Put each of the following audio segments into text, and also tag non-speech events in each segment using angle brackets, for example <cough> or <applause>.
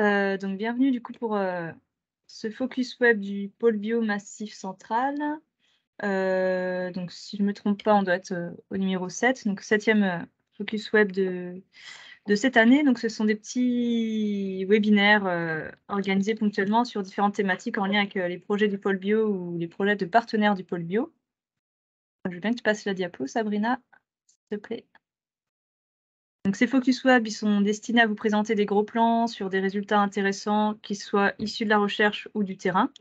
Euh, donc, bienvenue du coup pour euh, ce focus web du pôle bio Massif Central. Euh, donc, si je ne me trompe pas, on doit être au numéro 7, donc septième focus web de, cette année. Donc, ce sont des petits webinaires organisés ponctuellement sur différentes thématiques en lien avec les projets du pôle bio ou les projets de partenaires du pôle bio. Je veux bien que tu passes la diapo, Sabrina, s'il te plaît. Donc ces focus web, ils sont destinés à vous présenter des gros plans sur des résultats intéressants qui soient issus de la recherche ou du terrain,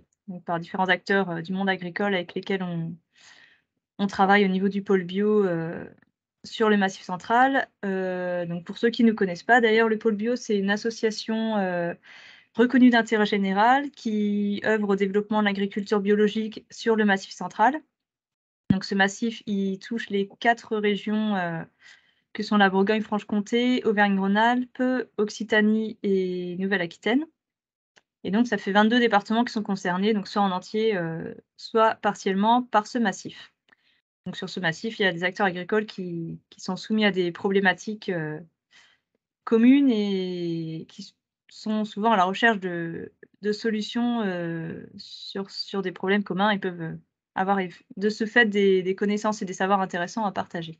par différents acteurs euh, du monde agricole avec lesquels on, travaille au niveau du pôle bio euh, sur le Massif central. Euh, donc pour ceux qui ne connaissent pas, d'ailleurs, le pôle bio, c'est une association reconnue d'intérêt général qui œuvre au développement de l'agriculture biologique sur le Massif central. Donc ce massif, il touche les quatre régions que sont la Bourgogne-Franche-Comté, Auvergne-Rhône-Alpes, Occitanie et Nouvelle-Aquitaine. Et donc, ça fait 22 départements qui sont concernés, donc soit en entier, euh, soit partiellement par ce massif. Donc, sur ce massif, il y a des acteurs agricoles qui, sont soumis à des problématiques euh, communes et qui sont souvent à la recherche de, solutions euh, sur, des problèmes communs et peuvent avoir de ce fait des connaissances et des savoirs intéressants à partager.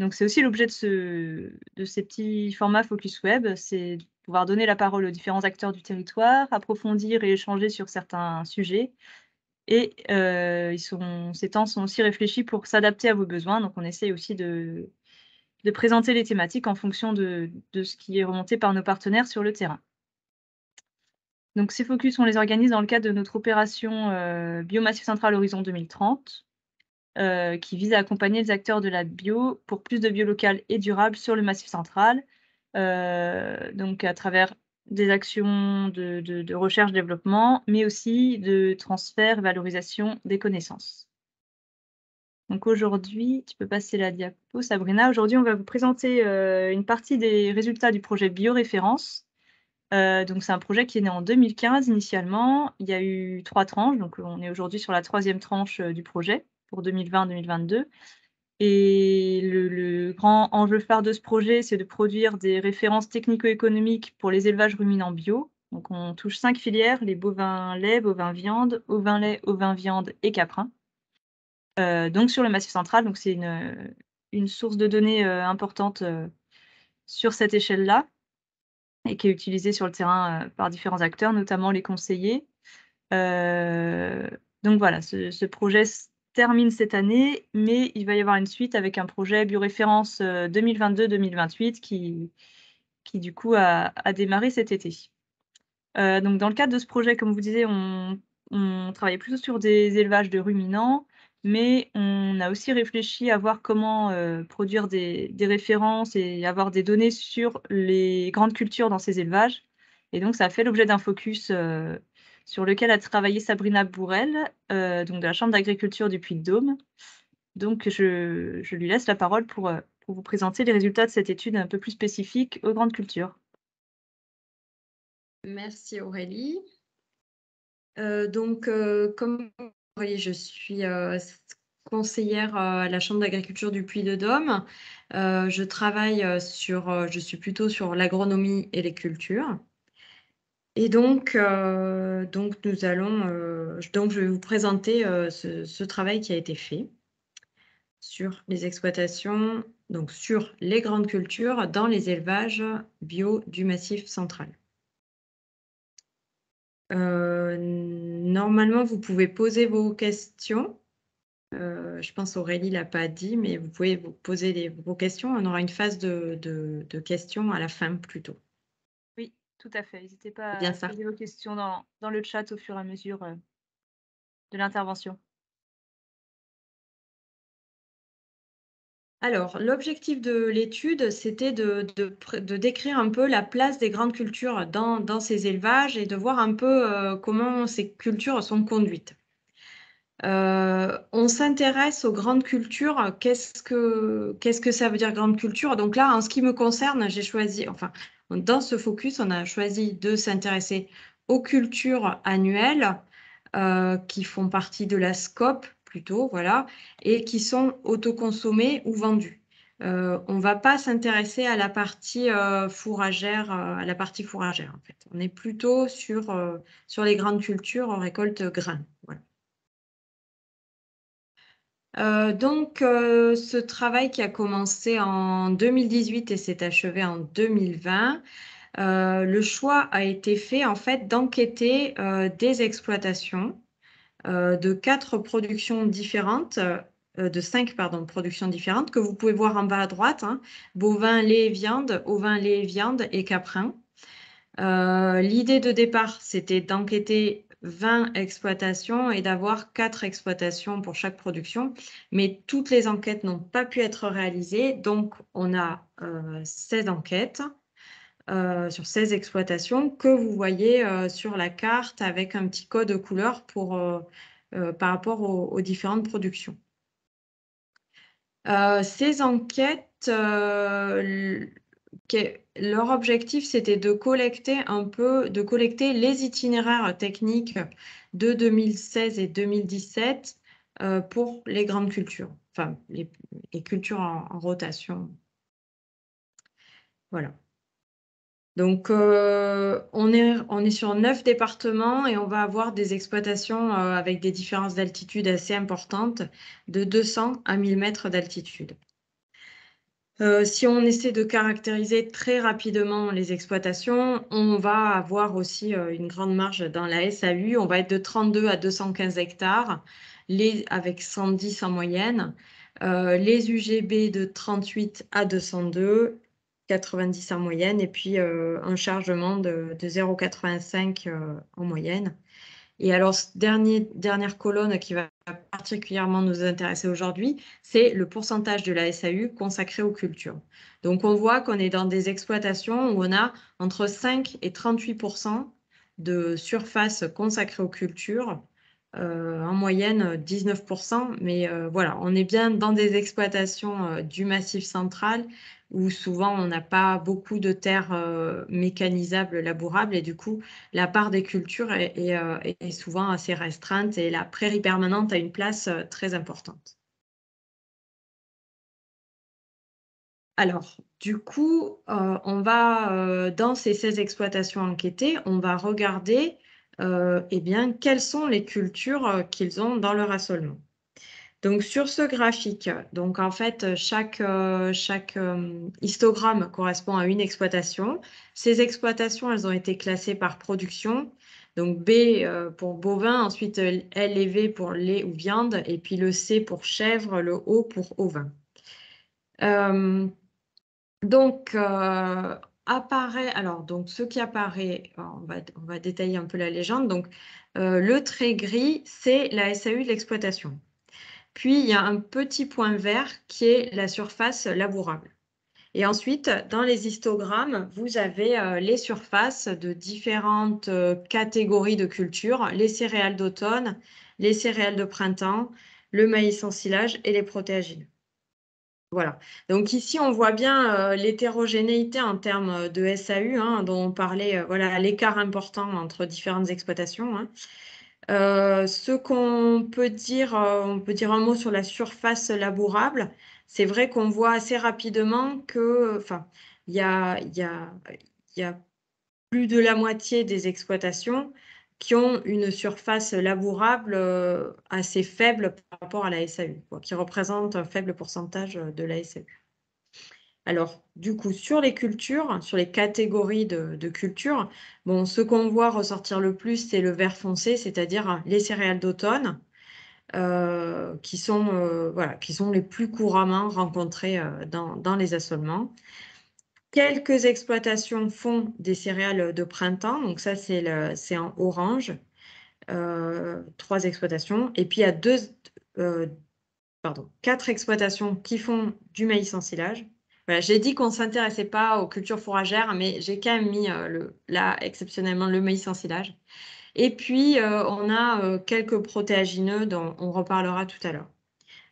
Donc c'est aussi l'objet de, ces petits formats Focus Web, c'est pouvoir donner la parole aux différents acteurs du territoire, approfondir et échanger sur certains sujets. Et euh, ces temps sont aussi réfléchis pour s'adapter à vos besoins. Donc on essaie aussi de, présenter les thématiques en fonction de, ce qui est remonté par nos partenaires sur le terrain. Donc ces focus, on les organise dans le cadre de notre opération euh, Biomassif Central Horizon 2030, euh, qui vise à accompagner les acteurs de la bio pour plus de bio local et durable sur le Massif central, euh, donc à travers des actions de, recherche-développement, mais aussi de transfert et valorisation des connaissances. Donc aujourd'hui, tu peux passer la diapo, Sabrina. Aujourd'hui, on va vous présenter euh, une partie des résultats du projet Bioréférence. donc c'est un projet qui est né en 2015 initialement. Il y a eu trois tranches, donc on est aujourd'hui sur la troisième tranche du projet pour 2020-2022. Et le, grand enjeu phare de ce projet, c'est de produire des références technico-économiques pour les élevages ruminants bio. Donc on touche cinq filières, les bovins lait, bovins viande, ovins lait, ovins viande et caprins. Euh, donc sur le Massif central, donc c'est une, une, source de données euh, importante euh, sur cette échelle-là et qui est utilisée sur le terrain par différents acteurs, notamment les conseillers. donc voilà, ce, ce projet termine cette année, mais il va y avoir une suite avec un projet bio-référence 2022-2028 euh, qui, qui du coup a, démarré cet été. Euh, donc dans le cadre de ce projet, comme vous disiez, on, travaillait plutôt sur des élevages de ruminants, mais on a aussi réfléchi à voir comment euh, produire des, références et avoir des données sur les grandes cultures dans ces élevages. Et donc ça a fait l'objet d'un focus sur lequel a travaillé Sabrina Bourrel, euh, donc de la Chambre d'agriculture du Puy-de-Dôme. Donc, je, lui laisse la parole euh, pour, vous présenter les résultats de cette étude un peu plus spécifique aux grandes cultures. Merci Aurélie. Euh, donc, comme Aurélie, je suis conseillère à la Chambre d'agriculture du Puy-de-Dôme. je travaille sur, je suis plutôt sur l'agronomie et les cultures. Et donc, euh, donc nous allons, euh, je vais vous présenter euh, ce, travail qui a été fait sur les exploitations, donc sur les grandes cultures dans les élevages bio du Massif central. normalement, vous pouvez poser vos questions. je pense Aurélie l'a pas dit, mais vous pouvez vous poser vos questions. On aura une phase de, questions à la fin plutôt. Tout à fait. N'hésitez pas à poser vos questions dans, le chat au fur et à mesure euh, de l'intervention. Alors, l'objectif de l'étude, c'était de, décrire un peu la place des grandes cultures dans, ces élevages et de voir un peu euh, comment ces cultures sont conduites. Euh, on s'intéresse aux grandes cultures. Qu'est-ce que, ça veut dire grande culture Donc là, en ce qui me concerne, j'ai choisi, enfin, dans ce focus, on a choisi de s'intéresser aux cultures annuelles euh, qui font partie de la scope plutôt, voilà, et qui sont autoconsommées ou vendues. Euh, on ne va pas s'intéresser à la partie euh, fourragère, à la partie fourragère en fait. On est plutôt sur, sur les grandes cultures récolte graines. Euh, donc, euh, ce travail qui a commencé en 2018 et s'est achevé en 2020, euh, le choix a été fait en fait d'enquêter des exploitations de quatre productions différentes, de cinq pardon, productions différentes que vous pouvez voir en bas à droite hein, bovin, lait, viande, ovin, lait, viande et caprin. L'idée de départ, c'était d'enquêter 20 exploitations et d'avoir 4 exploitations pour chaque production. Mais toutes les enquêtes n'ont pas pu être réalisées, donc on a 16 euh, enquêtes euh, sur 16 exploitations que vous voyez euh, sur la carte avec un petit code couleur pour, par rapport aux, aux différentes productions. ces enquêtes, leur objectif, c'était de collecter un peu, de collecter les itinéraires techniques de 2016 et 2017 euh, pour les grandes cultures, enfin les, cultures en, rotation. Voilà. Donc, euh, on, est, on est sur neuf départements et on va avoir des exploitations euh, avec des différences d'altitude assez importantes, de 200 à 1000 mètres d'altitude. Euh, si on essaie de caractériser très rapidement les exploitations, on va avoir aussi euh, une grande marge dans la SAU. On va être de 32 à 215 hectares, les, avec 110 en moyenne. Euh, les UGB de 38 à 202, 90 en moyenne, et puis un chargement de 0,85 en moyenne. Et alors, dernier, dernière colonne qui va particulièrement nous intéresser aujourd'hui, c'est le pourcentage de la SAU consacré aux cultures. Donc, on voit qu'on est dans des exploitations où on a entre 5 et 38 de surface consacrée aux cultures euh, en moyenne 19%, euh, mais euh, voilà, on est bien dans des exploitations du massif central où souvent on n'a pas beaucoup de terres mécanisables, labourables, et du coup, la part des cultures est, souvent assez restreinte et la prairie permanente a une place très importante. Alors, du coup, on va, dans ces 16 exploitations enquêtées, on va regarder euh, eh bien, quelles sont les cultures euh, qu'ils ont dans leur assolement. Donc sur ce graphique, donc en fait chaque, euh, chaque histogramme correspond à une exploitation. Ces exploitations, elles ont été classées par production. Donc B pour bovin, ensuite L et V pour lait ou viande, et puis le C pour chèvre, le O pour ovin. donc apparaît, alors donc ce qui apparaît, on va, détailler un peu la légende, donc euh, le trait gris, c'est la SAU de l'exploitation. Puis il y a un petit point vert qui est la surface labourable. Et ensuite, dans les histogrammes, vous avez euh, les surfaces de différentes euh, catégories de cultures, les céréales d'automne, les céréales de printemps, le maïs en silage et les protéagineux. Voilà. Donc ici, on voit bien euh, l'hétérogénéité en termes euh, de SAU, hein, dont on parlait, euh, voilà, l'écart important entre différentes exploitations. Hein. ce qu'on peut dire, on peut dire un mot sur la surface labourable. C'est vrai qu'on voit assez rapidement que, enfin, il y y a, plus de la moitié des exploitations qui ont une surface labourable euh, assez faible par rapport à la SAU, qui représente un faible pourcentage euh, de la SAU. Alors, du coup, sur les cultures, sur les catégories de, cultures, bon, ce qu'on voit ressortir le plus, c'est le vert foncé, c'est-à-dire les céréales d'automne, euh, qui, sont, voilà, qui sont les plus couramment rencontrées dans, dans, les assolements. Quelques exploitations font des céréales de printemps, donc ça c'est en orange, euh, trois exploitations. Et puis il y a deux, euh, pardon, quatre exploitations qui font du maïs en silage. j'ai dit qu'on ne s'intéressait pas aux cultures fourragères, mais j'ai quand même mis euh, là exceptionnellement le maïs en silage. Et puis on a quelques protéagineux dont on reparlera tout à l'heure.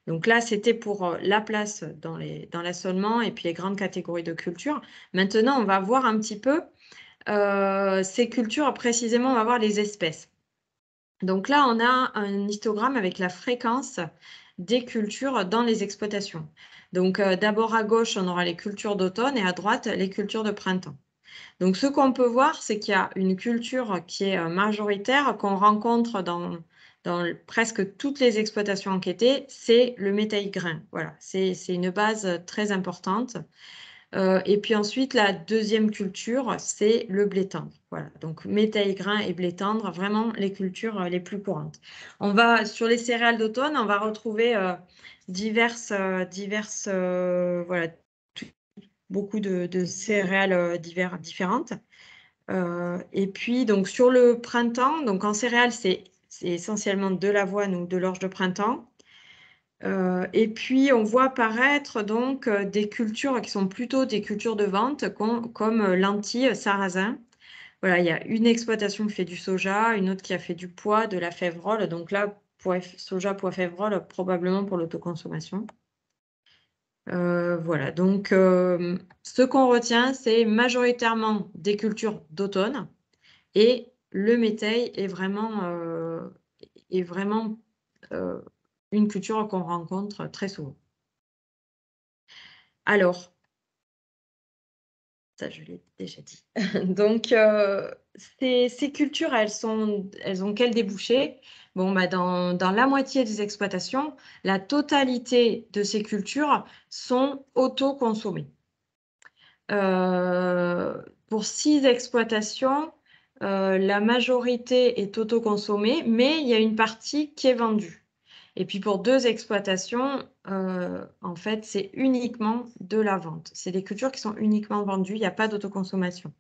Donc là, c'était pour euh, la place dans l'assolement dans et puis les grandes catégories de cultures. Maintenant, on va voir un petit peu euh, ces cultures, précisément, on va voir les espèces. Donc là, on a un histogramme avec la fréquence des cultures dans les exploitations. Donc euh, d'abord à gauche, on aura les cultures d'automne et à droite, les cultures de printemps. Donc ce qu'on peut voir, c'est qu'il y a une culture qui est majoritaire, qu'on rencontre dans dans presque toutes les exploitations enquêtées, c'est le métal grain. Voilà, c'est une base très importante. Euh, et puis ensuite, la deuxième culture, c'est le blé tendre. Voilà, donc métail grain et blé tendre, vraiment les cultures euh, les plus courantes. On va sur les céréales d'automne, on va retrouver euh, diverses, diverses voilà, beaucoup de, de céréales divers, différentes. et puis donc sur le printemps, donc en céréales, c'est c'est essentiellement de l'avoine ou de l'orge de printemps. Euh, et puis on voit apparaître donc euh, des cultures qui sont plutôt des cultures de vente comme euh, lentilles, sarrasin. Voilà, il y a une exploitation qui fait du soja, une autre qui a fait du pois, de la févrole. Donc là, soja, pois, févrole, probablement pour l'autoconsommation. voilà, donc ce qu'on retient, c'est majoritairement des cultures d'automne et le métail est vraiment, euh, euh, une culture qu'on rencontre très souvent. Alors, ça je l'ai déjà dit. <laughs> Donc, euh, ces, cultures, elles, sont, elles ont quel débouché bon, bah, dans, dans, la moitié des exploitations, la totalité de ces cultures sont autoconsommées. pour six exploitations, euh, la majorité est autoconsommée, mais il y a une partie qui est vendue. Et puis pour deux exploitations, euh, en fait, c'est uniquement de la vente. C'est des cultures qui sont uniquement vendues, il n'y a pas d'autoconsommation.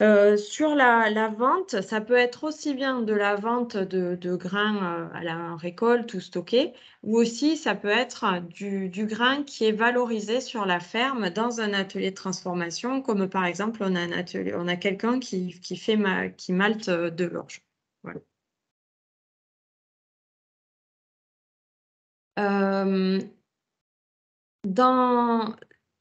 Euh, sur la, vente, ça peut être aussi bien de la vente de, grains euh, à la récolte ou stockés, ou aussi ça peut être euh, du, grain qui est valorisé sur la ferme dans un atelier de transformation, comme par exemple on a, un on a quelqu'un qui, fait qui malte de l'orge. dans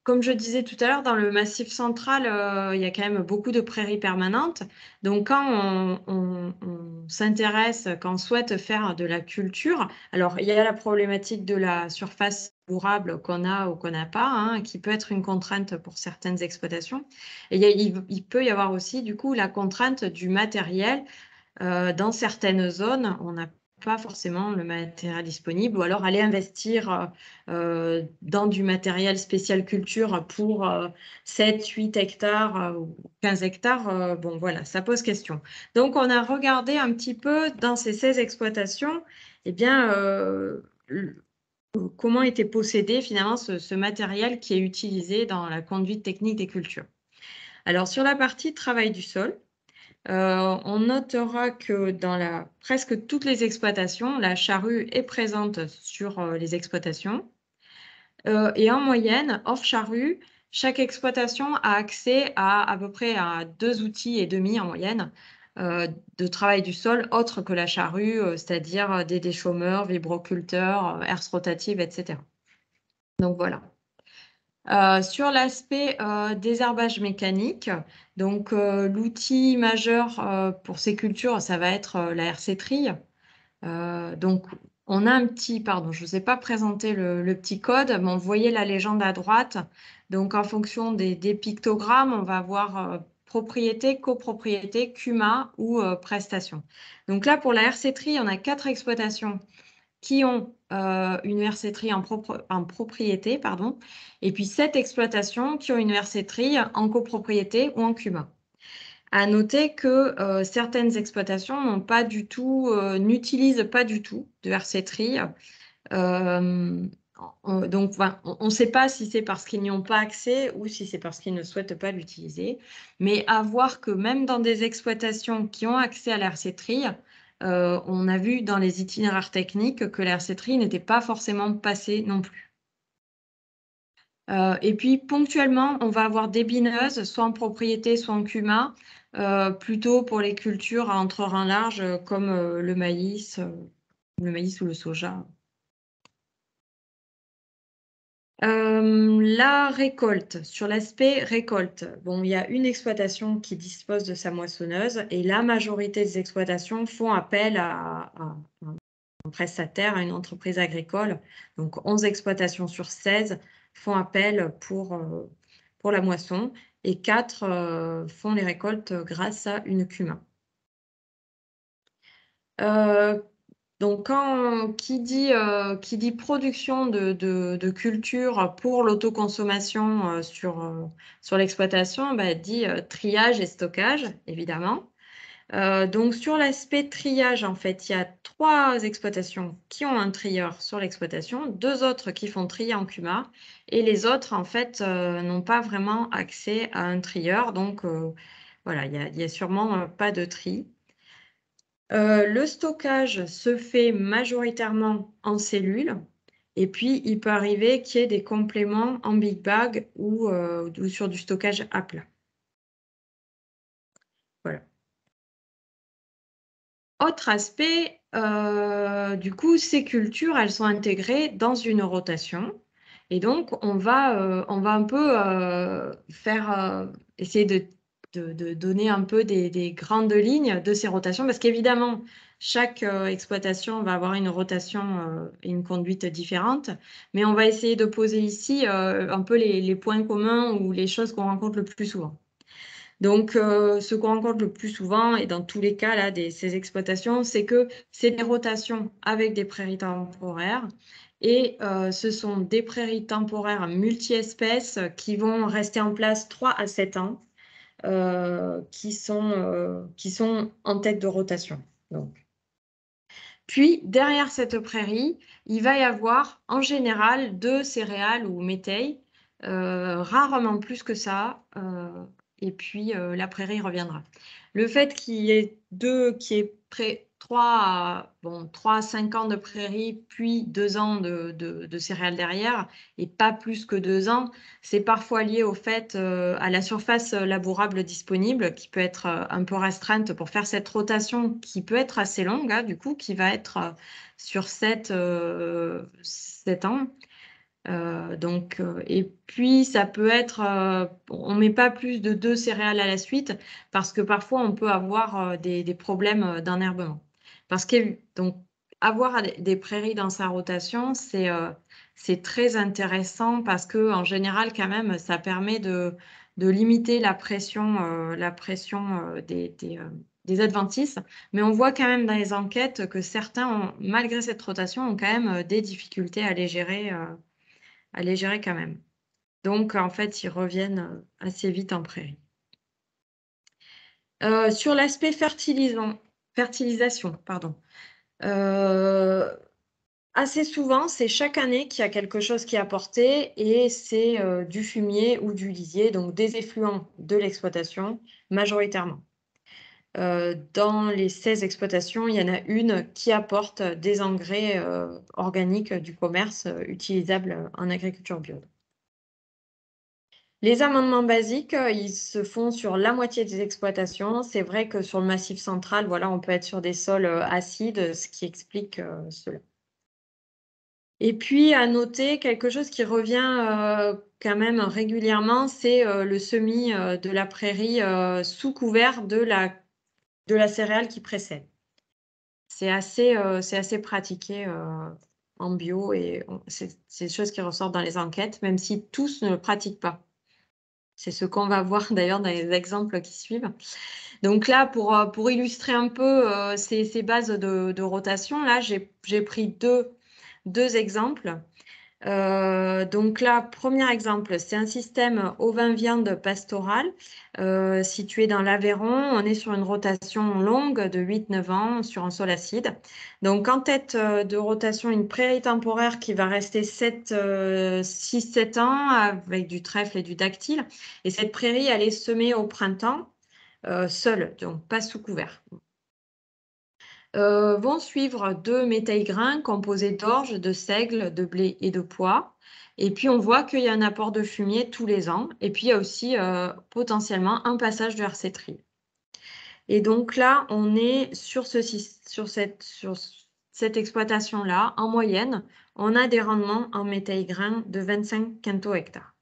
comme je disais tout à l'heure, dans le massif central, euh, il y a quand même beaucoup de prairies permanentes. Donc, quand on, s'intéresse, quand on souhaite faire de la culture, alors il y a la problématique de la surface bourrable qu'on a ou qu'on n'a pas, hein, qui peut être une contrainte pour certaines exploitations. Et il, peut y avoir aussi, du coup, la contrainte du matériel. Euh, dans certaines zones, on a pas forcément le matériel disponible, ou alors aller investir euh, euh, dans du matériel spécial culture pour 7, euh, 8 hectares ou 15 hectares. bon, voilà, ça pose question. Donc, on a regardé un petit peu dans ces 16 exploitations, et eh bien, comment était possédé finalement ce matériel qui est utilisé dans la conduite technique des cultures. Alors, sur la partie travail du sol, euh, on notera que dans presque toutes les exploitations, la charrue est présente sur euh, les exploitations. Euh, et en moyenne, hors charrue, chaque exploitation a accès à à peu près à deux outils et demi en moyenne de travail du sol autre que la charrue, c'est-à-dire des déchaumeurs, vibroculteurs, herse rotatives, etc. Donc voilà. Euh, sur l'aspect des euh, désherbage mécanique, donc euh, l'outil majeur pour ces cultures, ça va être la RC donc on a un petit, pardon, je ne vous ai pas présenté le, petit code, mais vous voyez la légende à droite. Donc en fonction des, pictogrammes, on va avoir propriété, copropriété, CUMA ou prestation. Donc là, pour la RC on a quatre exploitations qui ont euh, une versetterie en, propre, en, propriété, pardon, et puis sept exploitations qui ont une versetterie en copropriété ou en cuba. À noter que euh, certaines exploitations du euh, n'utilisent pas du tout de versetterie. donc, on ne sait pas si c'est parce qu'ils n'y ont pas accès ou si c'est parce qu'ils ne souhaitent pas l'utiliser. Mais à voir que même dans des exploitations qui ont accès à la versetterie, euh, on a vu dans les itinéraires techniques que la n'était pas forcément passée non plus. Euh, et puis ponctuellement, on va avoir des bineuses, soit en propriété, soit en cuma, euh, plutôt pour les cultures à entre entre-rins larges comme le maïs ou le soja. Euh, la récolte, sur l'aspect récolte, bon, il y a une exploitation qui dispose de sa moissonneuse et la majorité des exploitations font appel à, un prestataire, à une entreprise agricole. Donc 11 exploitations sur 16 font appel pour, euh, pour la moisson et 4 euh, font les récoltes grâce à une cumin. Donc, euh, qui, dit, production de, culture pour l'autoconsommation euh, euh, sur, l'exploitation, bah, dit triage et stockage, évidemment. donc, sur l'aspect triage, en fait, il y a trois exploitations qui ont un trieur sur l'exploitation, deux autres qui font trier en CUMA, et les autres, en fait, n'ont pas vraiment accès à un trieur. Donc, voilà, il n'y a, sûrement pas de tri. Euh, le stockage se fait majoritairement en cellules. Et puis, il peut arriver qu'il y ait des compléments en big bag ou, euh, sur du stockage à plat. Voilà. Autre aspect, euh, du coup, ces cultures, elles sont intégrées dans une rotation. Et donc, on va, on va un peu faire, essayer de de, donner un peu des, grandes lignes de ces rotations, parce qu'évidemment, chaque euh, exploitation va avoir une rotation euh, et une conduite différente, mais on va essayer de poser ici euh, un peu les, points communs ou les choses qu'on rencontre le plus souvent. Donc, ce qu'on rencontre le plus souvent, et dans tous les cas là, ces exploitations, c'est que c'est des rotations avec des prairies temporaires, et ce sont des prairies temporaires multi-espèces qui vont rester en place 3 à 7 ans euh, qui, sont, euh, qui sont en tête de rotation. Donc. Puis, derrière cette prairie, il va y avoir en général deux céréales ou métailles, euh, rarement plus que ça, et puis la prairie reviendra. Le fait qu'il y ait deux, qui est près 3 à, bon, 3 5 ans de prairie, puis 2 ans de, de, céréales derrière, et pas plus que 2 ans, c'est parfois lié au fait euh, à la surface euh, labourable disponible, qui peut être euh, un peu restreinte pour faire cette rotation qui peut être assez longue, hein, du coup, qui va être sur 7, 7 ans. donc, et puis, ça peut être, on ne met pas plus de deux céréales à la suite parce que parfois, on peut avoir des, des problèmes d'enherbement. Parce que donc, avoir des prairies dans sa rotation, c'est euh, c'est très intéressant parce que en général, quand même, ça permet de, limiter la pression, euh, la pression euh, des, des, adventices. Mais on voit quand même dans les enquêtes que certains, malgré cette rotation, ont quand même des difficultés à les gérer, à les gérer quand même. Donc, en fait, ils reviennent assez vite en prairie. sur l'aspect fertilisant, fertilisation, pardon. Euh, assez souvent, c'est chaque année qu'il y a quelque chose qui est apporté et c'est euh, du fumier ou du lisier, donc des effluents de l'exploitation majoritairement. Euh, dans les 16 exploitations, il y en a une qui apporte des engrais organiques du commerce utilisables en agriculture biologique. Les amendements basiques, euh, ils se font sur la moitié des exploitations. C'est vrai que sur le massif central, voilà, on peut être sur des sols euh, acides, ce qui explique euh, cela. Et puis, à noter quelque chose qui revient quand même régulièrement, c'est le semis de la prairie sous couvert de la, de la céréale qui précède. C'est assez, assez, pratiqué en bio et c'est des choses qui ressortent dans les enquêtes, même si tous ne le pratiquent pas. C'est ce qu'on va voir <laughs> d'ailleurs dans les exemples qui suivent. Donc là, pour, euh, illustrer un peu euh, ces, bases de, rotation, là, j'ai pris deux exemples. Euh, donc là, premier exemple, c'est un système ovin-viande pastoral euh, situé dans l'Aveyron. On est sur une rotation longue de 8-9 ans sur un sol acide. Donc en tête euh, de rotation, une prairie temporaire qui va rester 7, 6-7 ans avec du trèfle et du dactyle. Et cette prairie, elle est semée au printemps seule, donc pas sous couvert. Euh, vont suivre deux grains composés d'orge, de seigle, de blé et de pois. Et puis on voit qu'il y a un apport de fumier tous les ans. Et puis il y a aussi euh, potentiellement un passage de harcétrie. Et donc là, on est sur, cette, exploitation-là. En moyenne, on a des rendements en grains de 25 quintaux hectares.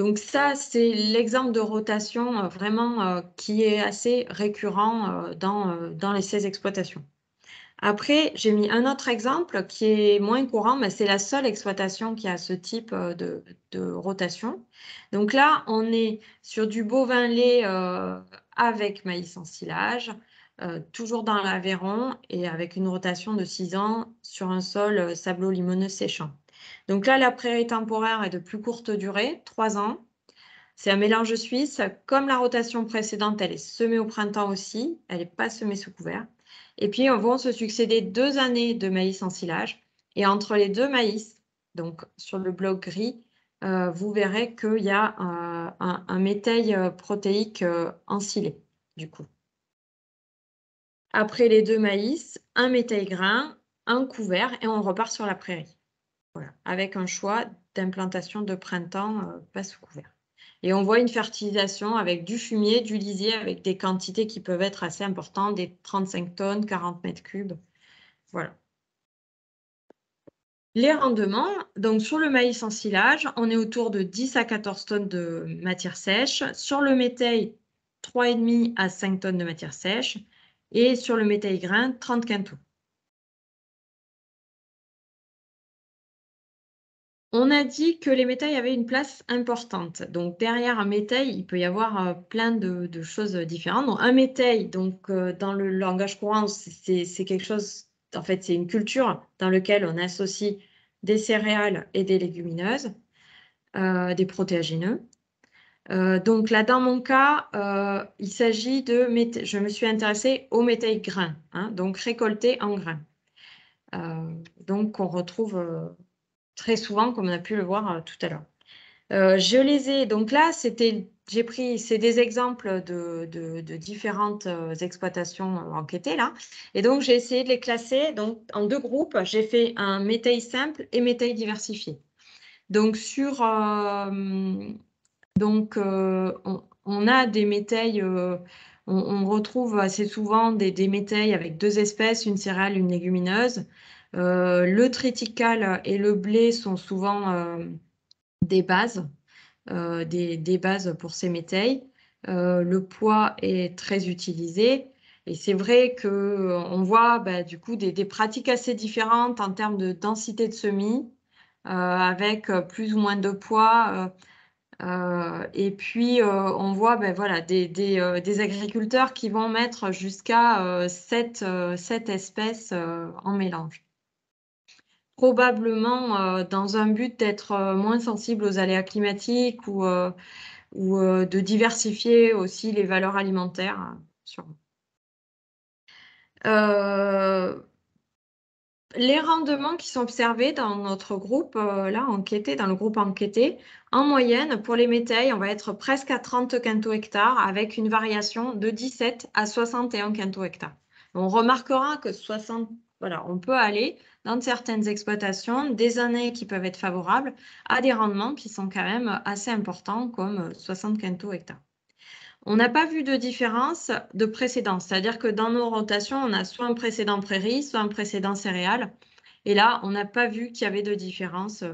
Donc ça, c'est l'exemple de rotation euh, vraiment euh, qui est assez récurrent euh, dans, dans les 16 exploitations. Après, j'ai mis un autre exemple qui est moins courant, mais c'est la seule exploitation qui a ce type de, de rotation. Donc là, on est sur du bovin lait avec maïs en silage, toujours dans l'Aveyron et avec une rotation de 6 ans sur un sol sablo-limoneux séchant. Donc là, la prairie temporaire est de plus courte durée, 3 ans. C'est un mélange suisse. Comme la rotation précédente, elle est semée au printemps aussi. Elle n'est pas semée sous couvert. Et puis, vont se succéder deux années de maïs en silage. Et entre les deux maïs, donc sur le bloc gris, euh, vous verrez qu'il y a euh, un, un, métail euh, protéique ensilé, du coup. Après les deux maïs, un métail grain, un couvert et on repart sur la prairie avec un choix d'implantation de printemps euh, pas sous couvert. Et on voit une fertilisation avec du fumier, du lisier, avec des quantités qui peuvent être assez importantes, des 35 tonnes, 40 mètres cubes. Voilà. Les rendements, donc sur le maïs en silage, on est autour de 10 à 14 tonnes de matière sèche. Sur le métail, 3,5 à 5 tonnes de matière sèche. Et sur le métail grain, 35 tonnes. On a dit que les métailles avaient une place importante. Donc derrière un métail, il peut y avoir euh, plein de, choses différentes. Donc, un métail, donc euh, dans le langage courant, c'est quelque chose, en fait, c'est une culture dans laquelle on associe des céréales et des légumineuses, euh, des protéagineux. donc là, dans mon cas, il s'agit de, je me suis intéressée aux métailles grains, hein, donc récolté en grains. donc on retrouve très souvent, comme on a pu le voir euh, tout à l'heure. Euh, je les ai, donc là, c'était j'ai pris, c'est des exemples de, différentes euh, exploitations enquêtées là. Et donc, j'ai essayé de les classer donc, en deux groupes. J'ai fait un métail simple et métaille diversifié. Donc, sur, donc, on, a des métails, on, retrouve assez souvent des, des avec deux espèces, une céréale, une légumineuse. Euh, le triticale et le blé sont souvent euh, des bases, euh, des, bases pour ces métailles. le poids est très utilisé. Et c'est vrai qu'on voit bah, du coup des, pratiques assez différentes en termes de densité de semis, avec plus ou moins de poids. et puis, on voit bah, voilà, des, agriculteurs qui vont mettre jusqu'à sept 7, espèces en mélange probablement euh, dans un but d'être euh, moins sensible aux aléas climatiques ou, euh, de diversifier aussi les valeurs alimentaires. Sur... les rendements qui sont observés dans notre groupe, là, enquêté, dans le groupe enquêté, en moyenne, pour les métailles, on va être presque à 30 quintaux hectares avec une variation de 17 à 61 quintaux hectares. On remarquera que 60 on peut aller dans certaines exploitations des années qui peuvent être favorables à des rendements qui sont quand même assez importants, comme 60 quintaux hectares. On n'a pas vu de différence de précédent, c'est-à-dire que dans nos rotations, on a soit un précédent prairie, soit un précédent céréale, Et là, on n'a pas vu qu'il y avait de différence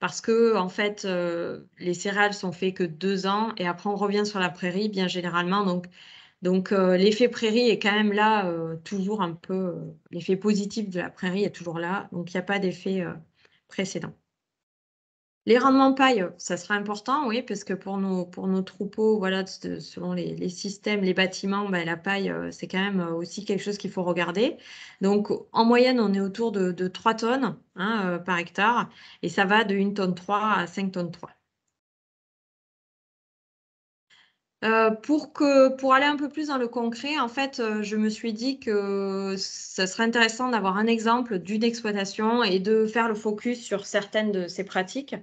parce que, en fait, euh, les céréales sont faites que deux ans et après on revient sur la prairie, bien généralement. Donc, donc euh, l'effet prairie est quand même là, euh, toujours un peu, euh, l'effet positif de la prairie est toujours là, donc il n'y a pas d'effet précédent. Les rendements paille, ça sera important, oui, parce que pour nos, pour nos troupeaux, selon les, systèmes, les bâtiments, ben, la paille, c'est quand même aussi quelque chose qu'il faut regarder. Donc, en moyenne, on est autour de, 3 tonnes hein, par hectare, et ça va de 1 tonne 3 à 5 tonnes 3. Euh, pour, que, pour aller un peu plus dans le concret, en fait, euh, je me suis dit que ce serait intéressant d'avoir un exemple d'une exploitation et de faire le focus sur certaines de ces pratiques.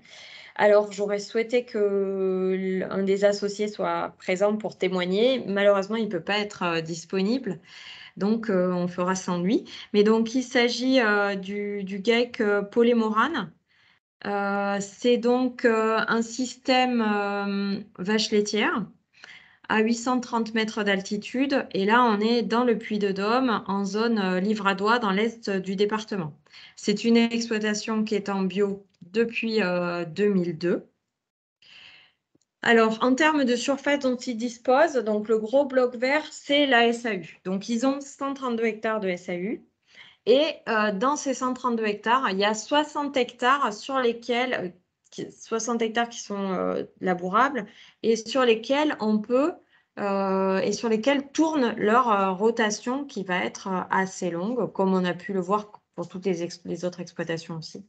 Alors, j'aurais souhaité que des associés soit présent pour témoigner. Malheureusement, il ne peut pas être euh, disponible. Donc, on fera sans lui. Mais donc, il s'agit du, GEC euh, C'est donc un système vache laitière à 830 mètres d'altitude. Et là, on est dans le Puy de Dôme, en zone euh, livradois, dans l'est du département. C'est une exploitation qui est en bio depuis 2002. Euh, Alors, en termes de surface dont ils disposent, donc le gros bloc vert, c'est la SAU. Donc, ils ont 132 hectares de SAU. Et euh, dans ces 132 hectares, il y a 60 hectares sur lesquels 60 hectares qui sont euh, labourables et sur lesquels on peut euh, et sur lesquels tourne leur euh, rotation qui va être assez longue, comme on a pu le voir pour toutes les, les autres exploitations aussi.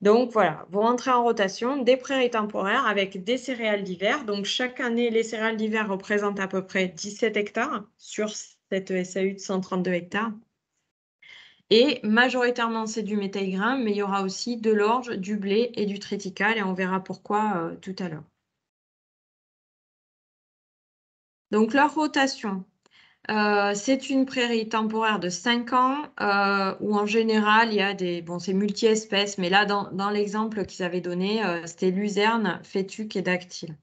Donc voilà, vous rentrez en rotation des prairies temporaires avec des céréales d'hiver. Donc chaque année, les céréales d'hiver représentent à peu près 17 hectares sur cette SAU de 132 hectares. Et majoritairement, c'est du grain, mais il y aura aussi de l'orge, du blé et du triticale, et on verra pourquoi euh, tout à l'heure. Donc leur rotation, euh, c'est une prairie temporaire de 5 ans euh, où en général il y a des... Bon, c'est multi-espèces, mais là dans, l'exemple qu'ils avaient donné, c'était luzerne, fétuque et dactyle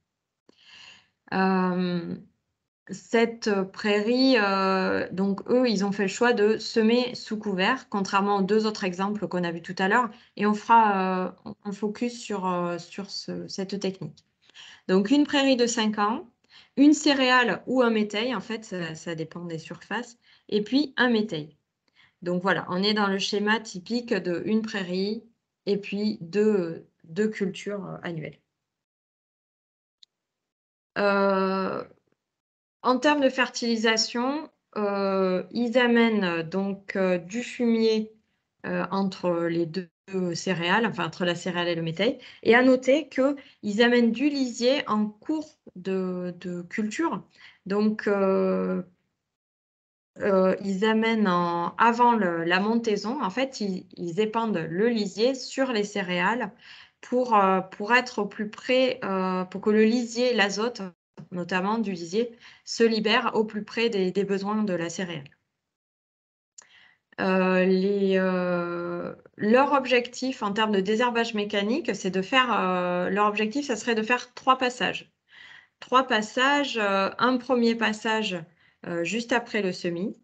cette euh, prairie, euh, donc eux, ils ont fait le choix de semer sous couvert, contrairement aux deux autres exemples qu'on a vus tout à l'heure, et on fera euh, un focus sur, cette technique. Donc une prairie de 5 ans, une céréale ou un métail, en fait, ça, dépend des surfaces, et puis un métail. Donc voilà, on est dans le schéma typique d'une prairie et puis deux, deux cultures annuelles. En termes de fertilisation, euh, ils amènent euh, donc euh, du fumier entre les deux céréales, enfin entre la céréale et le métail. Et à noter qu'ils amènent du lisier en cours de, culture. Donc, ils amènent en, avant la montaison, en fait, ils, épandent le lisier sur les céréales pour, pour être au plus près, pour que le lisier l'azote notamment du lisier, se libèrent au plus près des, besoins de la céréale. Euh, euh, leur objectif en termes de désherbage mécanique, c'est de faire, euh, leur objectif, ça serait de faire trois passages. Trois passages, un premier passage juste après le semis,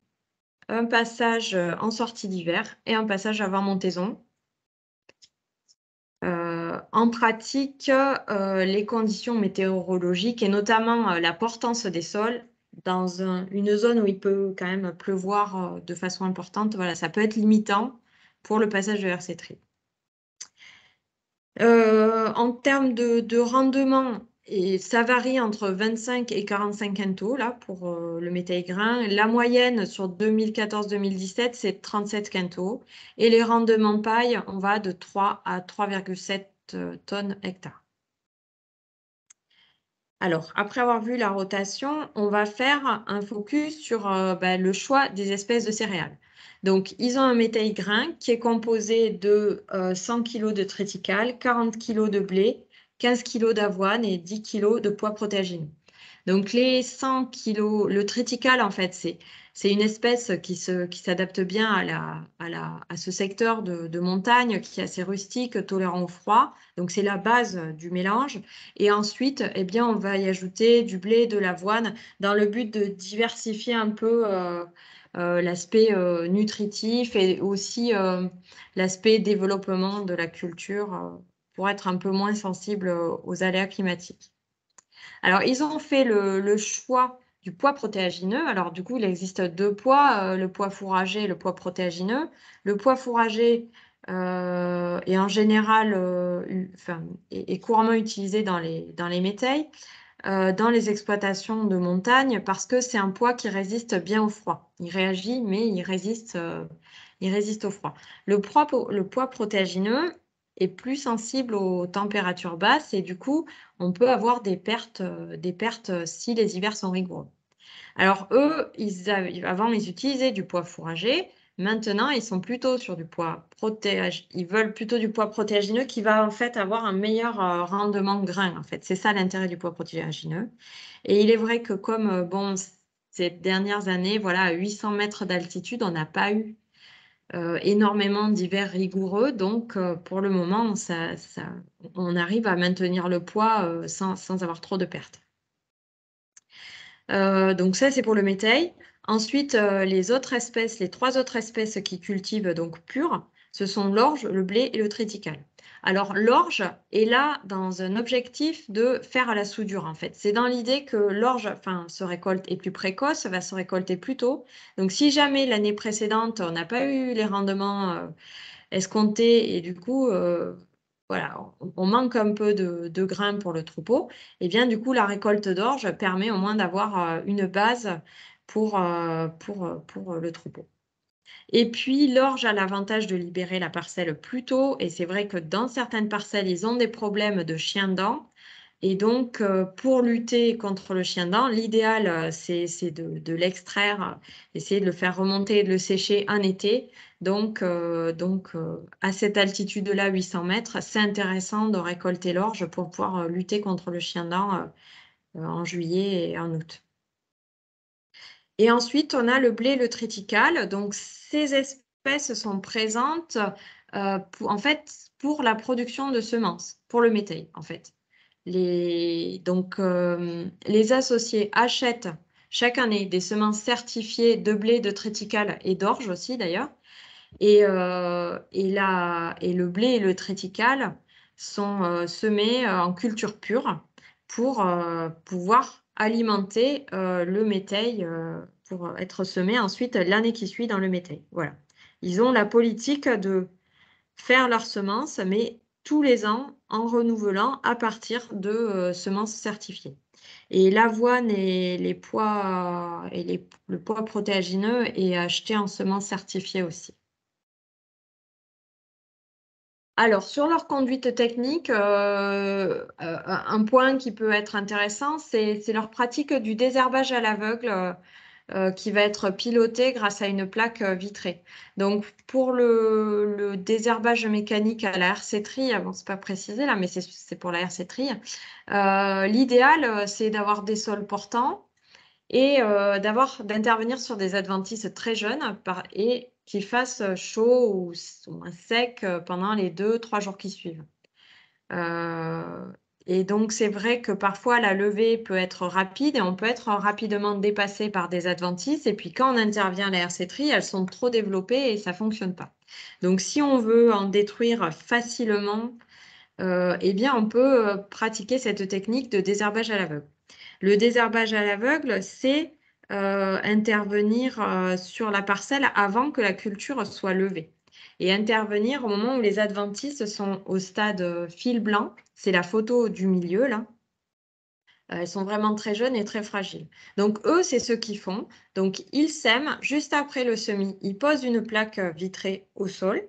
un passage en sortie d'hiver et un passage avant montaison. Euh, en pratique euh, les conditions météorologiques et notamment euh, la portance des sols dans une zone où il peut quand même pleuvoir de façon importante. Voilà, ça peut être limitant pour le passage de rc en termes de, rendement, et ça varie entre 25 et 45 quintaux là, pour le métal grain. La moyenne sur 2014-2017, c'est 37 quintaux. Et les rendements paille, on va de 3 à 3,7 tonnes hectares. Alors, après avoir vu la rotation, on va faire un focus sur euh, ben, le choix des espèces de céréales. Donc, ils ont un métail grain qui est composé de 100 euh, kg de triticale, 40 kg de blé, 15 kg d'avoine et 10 kg de pois protéagineux. Donc, les 100 kg, le triticale, en fait, c'est c'est une espèce qui s'adapte qui bien à, la, à, la, à, ce secteur de, montagne qui est assez rustique, tolérant au froid. Donc c'est la base euh, du mélange. Et ensuite, eh bien, on va y ajouter du blé, de l'avoine, dans le but de diversifier un peu euh, euh, l'aspect nutritif et aussi l'aspect développement de la culture pour être un peu moins sensible aux aléas climatiques. Alors, ils ont fait le, le choix du poids protéagineux. Alors du coup, il existe deux poids, euh, le poids fourragé et le poids protéagineux. Le poids fourragé euh, est en général euh, est, couramment utilisé dans les, dans les métailles, dans les exploitations de montagne, parce que c'est un poids qui résiste bien au froid. Il réagit, mais il résiste, il résiste au froid. Le poids, le poids protéagineux est plus sensible aux températures basses et du coup, on peut avoir des pertes, des pertes si les hivers sont rigoureux. Alors eux, avant, ils utilisaient du poids fourragé. Maintenant, ils sont plutôt sur du poids protéagineux. Ils veulent plutôt du poids protéagineux qui va en fait avoir un meilleur euh, rendement grain. En fait, c'est ça l'intérêt du poids protéagineux. Et il est vrai que comme euh, bon ces dernières années, voilà, à 800 mètres d'altitude, on n'a pas eu euh, énormément d'hivers rigoureux. Donc, pour le moment, on arrive à maintenir le poids sans avoir trop de pertes. Euh, donc ça, c'est pour le métail. Ensuite, euh, les autres espèces, les trois autres espèces qui cultivent donc pures, ce sont l'orge, le blé et le triticale. Alors l'orge est là dans un objectif de faire à la soudure en fait. C'est dans l'idée que l'orge enfin, se récolte est plus précoce, va se récolter plus tôt. Donc si jamais l'année précédente on n'a pas eu les rendements euh, escomptés et du coup euh, voilà, on manque un peu de, grains pour le troupeau, et eh bien du coup la récolte d'orge permet au moins d'avoir euh, une base pour, euh, pour euh, le troupeau. Et puis, l'orge a l'avantage de libérer la parcelle plus tôt. Et c'est vrai que dans certaines parcelles, ils ont des problèmes de chiens dents. Et donc, euh, pour lutter contre le chien dent, l'idéal, euh, c'est de, l'extraire, euh, essayer de le faire remonter et de le sécher en été. Donc, à cette altitude-là, 800 mètres, c'est intéressant de récolter l'orge pour pouvoir lutter contre le chien dent en juillet et en août. Et ensuite, on a le blé, le triticale. Donc, ces espèces sont présentes pour, en fait, pour la production de semences, pour le métail, en fait les, donc, euh, les associés achètent chaque année des semences certifiées de blé, de triticale et d'orge aussi d'ailleurs. Et, euh, et, le blé et le triticale sont euh, semés en culture pure pour pouvoir alimenter le métail, pour être semé ensuite l'année qui suit dans le métail. Voilà. Ils ont la politique de faire leurs semences, mais tous les ans en renouvelant à partir de euh, semences certifiées. Et l'avoine et les pois et le poids protéagineux est acheté en semences certifiées aussi. Alors, sur leur conduite technique, euh, euh, un point qui peut être intéressant, c'est leur pratique du désherbage à l'aveugle euh, qui va être piloté grâce à une plaque euh, vitrée. Donc pour le, désherbage mécanique à la hercétrie, bon, c'est pas précisé là, mais c'est pour la euh, l'idéal c'est d'avoir des sols portants et d'avoir d'intervenir sur des adventices très jeunes par, et qui fassent chaud ou, ou sec pendant les deux, trois jours qui suivent. Euh, et donc, c'est vrai que parfois, la levée peut être rapide et on peut être rapidement dépassé par des adventices. Et puis, quand on intervient la rc elles sont trop développées et ça fonctionne pas. Donc, si on veut en détruire facilement, euh, eh bien, on peut euh, pratiquer cette technique de désherbage à l'aveugle. Le désherbage à l'aveugle, c'est euh, intervenir euh, sur la parcelle avant que la culture soit levée et intervenir au moment où les adventices sont au stade fil blanc c'est la photo du milieu là. Elles euh, sont vraiment très jeunes et très fragiles. Donc eux, c'est ceux qui font. Donc ils sèment juste après le semis. Ils posent une plaque vitrée au sol.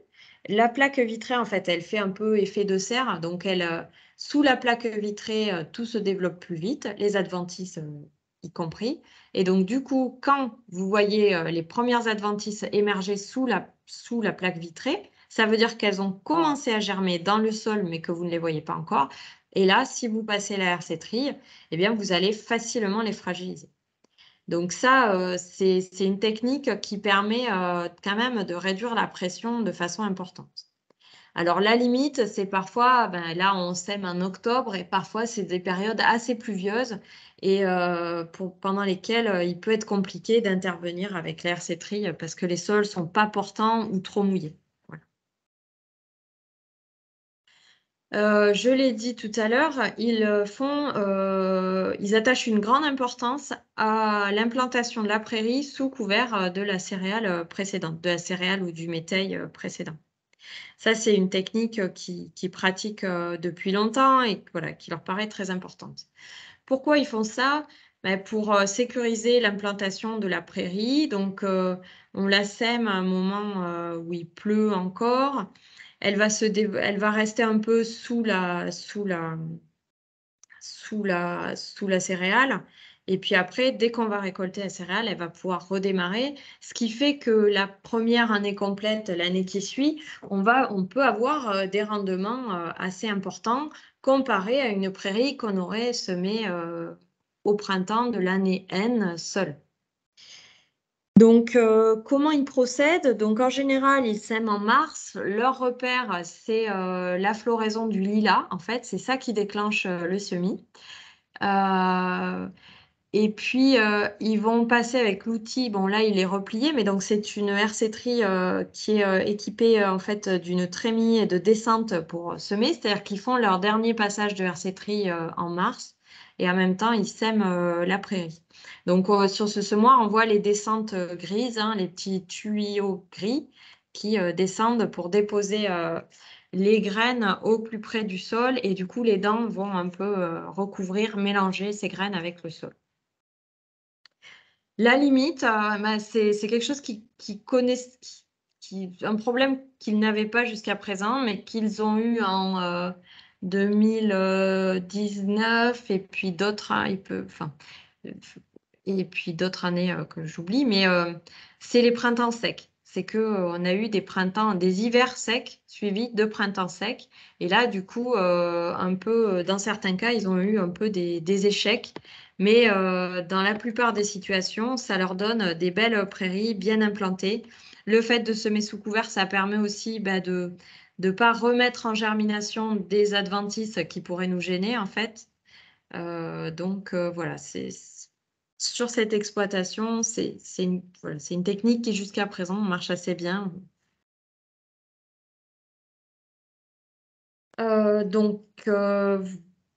La plaque vitrée, en fait, elle fait un peu effet de serre. Donc elle, euh, sous la plaque vitrée, euh, tout se développe plus vite, les adventices y compris. Et donc du coup, quand vous voyez les premières adventices émerger sous la plaque vitrée, ça veut dire qu'elles ont commencé à germer dans le sol, mais que vous ne les voyez pas encore. Et là, si vous passez la hercétrie, eh bien, vous allez facilement les fragiliser. Donc ça, euh, c'est une technique qui permet euh, quand même de réduire la pression de façon importante. Alors la limite, c'est parfois, ben là on sème en octobre et parfois c'est des périodes assez pluvieuses et euh, pendant lesquelles il peut être compliqué d'intervenir avec l'hercétrie parce que les sols ne sont pas portants ou trop mouillés. Euh, je l'ai dit tout à l'heure, euh, euh, ils attachent une grande importance à l'implantation de la prairie sous couvert de la céréale précédente, de la céréale ou du métail précédent. Ça, c'est une technique qu'ils pratiquent depuis longtemps et qui leur paraît très importante. Pourquoi ils font ça ben, Pour sécuriser l'implantation de la prairie. Donc, on la sème à un moment où il pleut encore elle va, se elle va rester un peu sous la, sous la, sous la, sous la céréale. Et puis après, dès qu'on va récolter la céréale, elle va pouvoir redémarrer, ce qui fait que la première année complète, l'année qui suit, on, va, on peut avoir euh, des rendements euh, assez importants comparé à une prairie qu'on aurait semée euh, au printemps de l'année N seule. Donc, euh, comment ils procèdent Donc, en général, ils sèment en mars. Leur repère, c'est euh, la floraison du lilas. En fait, c'est ça qui déclenche euh, le semis. et puis, ils vont passer avec l'outil. Bon, là, il est replié, mais donc c'est une hercétrie qui est équipée en fait d'une trémie et de descente pour semer. C'est-à-dire qu'ils font leur dernier passage de hercétrie en mars et en même temps, ils sèment la prairie. Donc euh, sur ce semoir, on voit les descentes euh, grises, hein, les petits tuyaux gris qui euh, descendent pour déposer les graines au plus près du sol et du coup les dents vont un peu recouvrir, mélanger ces graines avec le sol. La limite, ben, c'est quelque chose qui, qui un problème qu'ils n'avaient pas jusqu'à présent, mais qu'ils ont eu en 2019 et puis d'autres. Hein, et puis d'autres années euh, que j'oublie, mais euh, c'est les printemps secs. C'est que euh, on a eu des printemps, des hivers secs suivis de printemps secs. Et là, du coup, un peu, dans certains cas, ils ont eu un peu des, échecs. Mais dans la plupart des situations, ça leur donne des belles prairies bien implantées. Le fait de semer sous couvert, ça permet aussi bah, de ne pas remettre en germination des adventices qui pourraient nous gêner, en fait. donc voilà, c'est sur cette exploitation, c'est une, technique qui jusqu'à présent marche assez bien. Euh, euh,